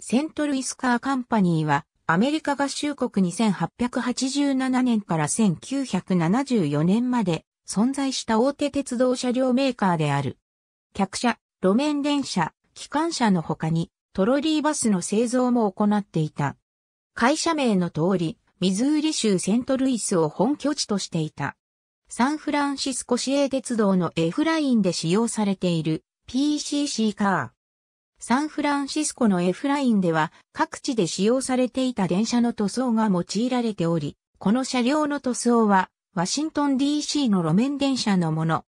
セントルイスカーカンパニーは、アメリカ合衆国2887年から1974年まで存在した大手鉄道車両メーカーである。客車、路面電車、機関車の他にトロリーバスの製造も行っていた。会社名の通り、ミズーリ州セントルイスを本拠地としていた。サンフランシスコ市営鉄道の F ラインで使用されている PCC カー。サンフランシスコの F ラインでは各地で使用されていた電車の塗装が用いられており、この車両の塗装はワシントン DC の路面電車のもの。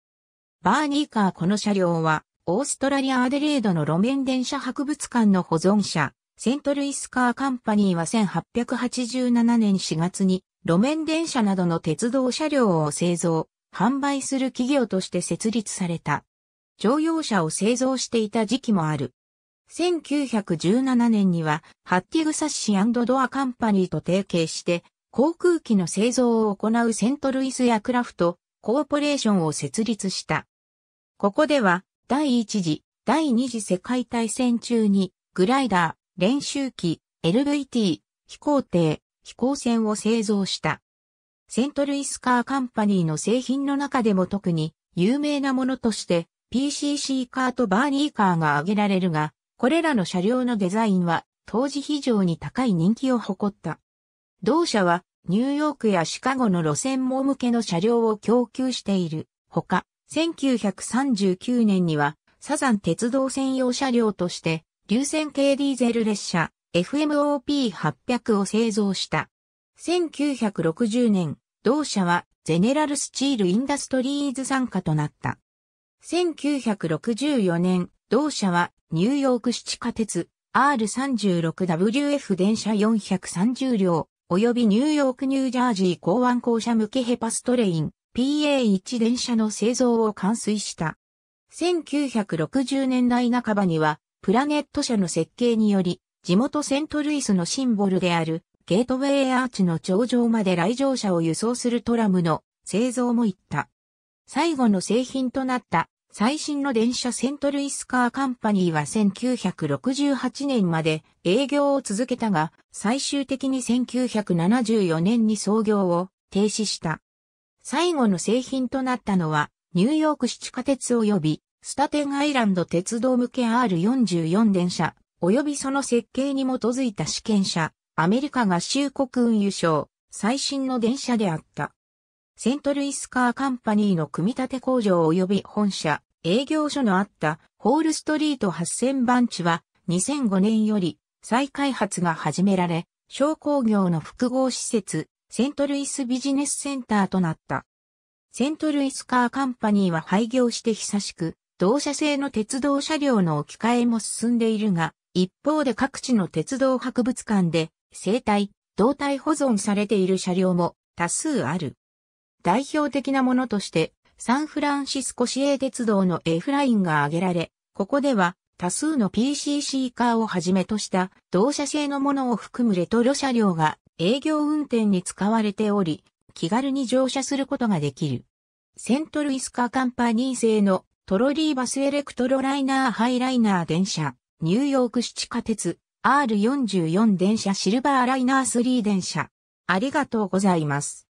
バーニーカーこの車両はオーストラリア・アデレードの路面電車博物館の保存者、セントルイスカーカンパニーは1887年4月に路面電車などの鉄道車両を製造、販売する企業として設立された。乗用車を製造していた時期もある。1917年には、ハッティグサッシドアカンパニーと提携して、航空機の製造を行うセントルイスやクラフトコーポレーションを設立した。ここでは、第一次、第二次世界大戦中に、グライダー、練習機、LVT、飛行艇、飛行船を製造した。セントルイスカーカンパニーの製品の中でも特に有名なものとして PCC カーとバーニーカーが挙げられるが、これらの車両のデザインは当時非常に高い人気を誇った。同社はニューヨークやシカゴの路線網向けの車両を供給している。ほか、1939年にはサザン鉄道専用車両として流線系ディーゼル列車 FMOP800 を製造した。1960年、同社はゼネラルスチールインダストリーズ参加となった。1964年、同社はニューヨーク市地下鉄 R36WF 電車430両、及びニューヨークニュージャージー港湾公社向けヘパストレイン PA1 電車の製造を完遂した。1960年代半ばには、プラネット社の設計により、地元セントルイスのシンボルである、ゲートウェイアーチの頂上まで来場者を輸送するトラムの製造も行った。最後の製品となった最新の電車セントルイスカーカンパニーは1968年まで営業を続けたが、最終的に1974年に創業を停止した。最後の製品となったのは、ニューヨーク市地下鉄及び、スタテンアイランド鉄道向け R44 電車、及びその設計に基づいた試験車、アメリカ合衆国運輸省、最新の電車であった。セントルイスカーカンパニーの組み立て工場及び本社、営業所のあったホールストリート8000番地は2005年より再開発が始められ、商工業の複合施設、セントルイスビジネスセンターとなった。セントルイスカーカンパニーは廃業して久しく、同社製の鉄道車両の置き換えも進んでいるが、一方で各地の鉄道博物館で生体、胴体保存されている車両も多数ある。代表的なものとして、サンフランシスコ市営鉄道の F ラインが挙げられ、ここでは多数の PCC カーをはじめとした同社製のものを含むレトロ車両が営業運転に使われており、気軽に乗車することができる。セントルイスカカンパニー製のトロリーバスエレクトロライナーハイライナー電車、ニューヨーク市地下鉄 R44 電車シルバーライナー3電車。ありがとうございます。